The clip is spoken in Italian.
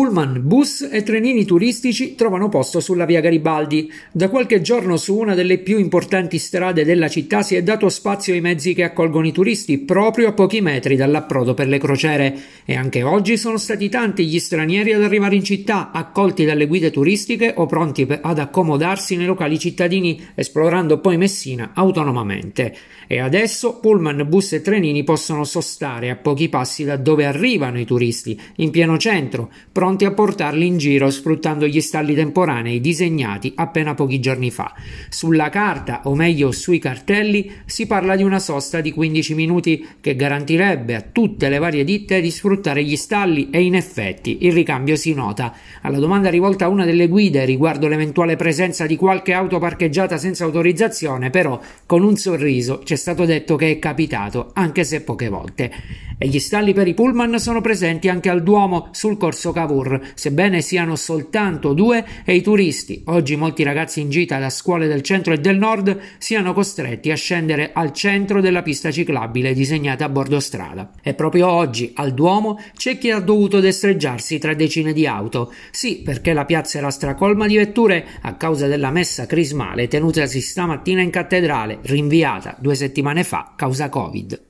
pullman, bus e trenini turistici trovano posto sulla via Garibaldi. Da qualche giorno su una delle più importanti strade della città si è dato spazio ai mezzi che accolgono i turisti proprio a pochi metri dall'approdo per le crociere e anche oggi sono stati tanti gli stranieri ad arrivare in città, accolti dalle guide turistiche o pronti ad accomodarsi nei locali cittadini, esplorando poi Messina autonomamente. E adesso pullman, bus e trenini possono sostare a pochi passi da dove arrivano i turisti, in pieno centro, pronti pronti a portarli in giro sfruttando gli stalli temporanei disegnati appena pochi giorni fa. Sulla carta, o meglio sui cartelli, si parla di una sosta di 15 minuti che garantirebbe a tutte le varie ditte di sfruttare gli stalli e in effetti il ricambio si nota. Alla domanda rivolta a una delle guide riguardo l'eventuale presenza di qualche auto parcheggiata senza autorizzazione, però con un sorriso ci è stato detto che è capitato, anche se poche volte e gli stalli per i pullman sono presenti anche al Duomo sul corso Cavour, sebbene siano soltanto due e i turisti, oggi molti ragazzi in gita da scuole del centro e del nord, siano costretti a scendere al centro della pista ciclabile disegnata a bordo strada. E proprio oggi al Duomo c'è chi ha dovuto destreggiarsi tra decine di auto, sì perché la piazza era stracolma di vetture a causa della messa crismale tenutasi stamattina in cattedrale, rinviata due settimane fa causa Covid.